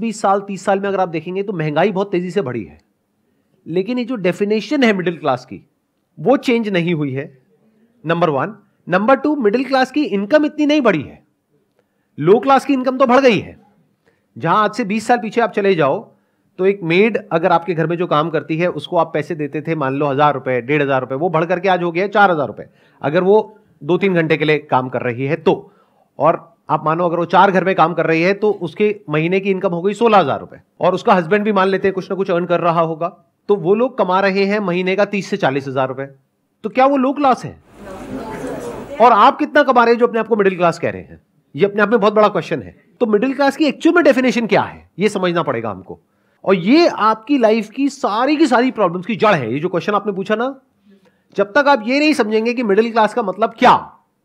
बीस साल तीस साल में अगर आप देखेंगे तो महंगाई बहुत तेजी से बढ़ी है लेकिन ये जो डेफिनेशन है मिडिल क्लास की वो चेंज नहीं हुई है number one number two middle class की इनकम इतनी नहीं बढ़ी है लो क्लास की इनकम तो बढ़ गई है जहां आज से बीस साल पीछे आप चले जाओ तो एक मेड अगर आपके घर में जो काम करती है उसको आप पैसे देते थे मान लो हजार रुपए डेढ़ हजार रुपए वो बढ़ करके आज हो गया चार हजार रुपए अगर वो दो तीन घंटे के लिए काम कर रही है तो और आप मानो अगर वो चार घर में काम कर रही है तो उसके महीने की इनकम हो गई सोलह हजार रुपए और उसका हस्बैंड भी मान लेते हैं कुछ ना कुछ अर्न कर रहा होगा तो वो लोग कमा रहे हैं महीने का तीस से चालीस हजार रुपए तो क्या वो लो क्लास है और आप कितना कमा रहे हैं जो अपने आप को मिडिल क्लास कह रहे हैं ये अपने आप में बहुत बड़ा क्वेश्चन है तो मिडिल क्लास की एक्चुअल में डेफिनेशन क्या है ये समझना पड़ेगा हमको और ये आपकी लाइफ की सारी की सारी प्रॉब्लम्स की जड़ है ये जो क्वेश्चन आपने पूछा ना जब तक आप ये नहीं समझेंगे कि मिडिल क्लास का मतलब क्या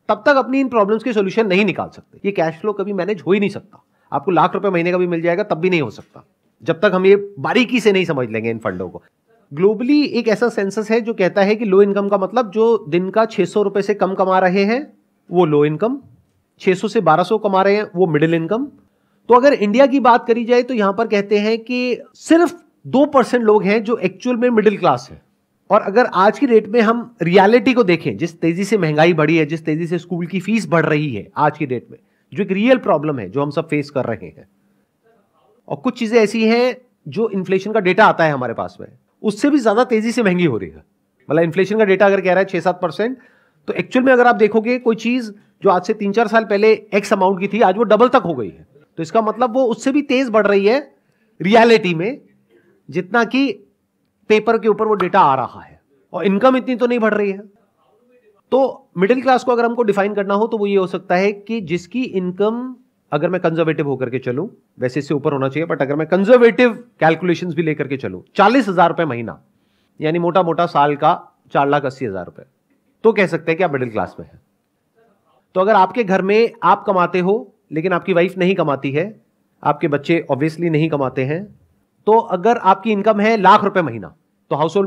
तब तक अपनी इन प्रॉब्लम्स के सोल्यूशन नहीं निकाल सकते ये कैश फ्लो कभी मैनेज हो ही नहीं सकता आपको लाख रुपए महीने का भी मिल जाएगा तब भी नहीं हो सकता जब तक हम ये बारीकी से नहीं समझ लेंगे इन फंडों को ग्लोबली एक ऐसा सेंसस है जो कहता है कि लो इनकम का मतलब जो दिन का छह सौ रुपए से कम कमा रहे हैं वो लो इनकम छह सौ से 1200 कमा रहे हैं वो मिडिल इनकम तो अगर इंडिया की बात करी जाए तो यहां पर कहते हैं कि सिर्फ दो परसेंट लोग हैं जो एक्चुअल में मिडिल क्लास है और अगर आज की डेट में हम रियलिटी को देखें जिस तेजी से महंगाई बढ़ी है जिस तेजी से स्कूल की फीस बढ़ रही है आज की डेट में जो एक रियल प्रॉब्लम है जो हम सब फेस कर रहे हैं और कुछ चीज़ें ऐसी हैं जो इन्फ्लेशन का डेटा आता है हमारे पास में उससे भी ज़्यादा तेज़ी से महंगी हो रही है मतलब इन्फ्लेशन का डेटा अगर कह रहा है छह सात परसेंट तो एक्चुअल में अगर आप देखोगे कोई चीज़ जो आज से तीन चार साल पहले एक्स अमाउंट की थी आज वो डबल तक हो गई है तो इसका मतलब वो उससे भी तेज़ बढ़ रही है रियलिटी में जितना कि पेपर के ऊपर वो डेटा आ रहा है और इनकम इतनी तो नहीं बढ़ रही है तो मिडिल क्लास को अगर हमको डिफाइन करना हो तो वो ये हो सकता है कि जिसकी इनकम अगर मैं कंजर्वेटिव होकर के चलूं वैसे इससे ऊपर होना चाहिए बट अगर मैं कंजर्वेटिव कैलकुलेशन भी लेकर के चलूं चालीस हजार रुपए महीना यानी मोटा मोटा साल का चार लाख अस्सी हजार रुपए तो कह सकते हैं कि आप मिडिल क्लास में हैं तो अगर आपके घर में आप कमाते हो लेकिन आपकी वाइफ नहीं कमाती है आपके बच्चे ऑब्वियसली नहीं कमाते हैं तो अगर आपकी इनकम है लाख रुपए महीना तो हाउस होल्ड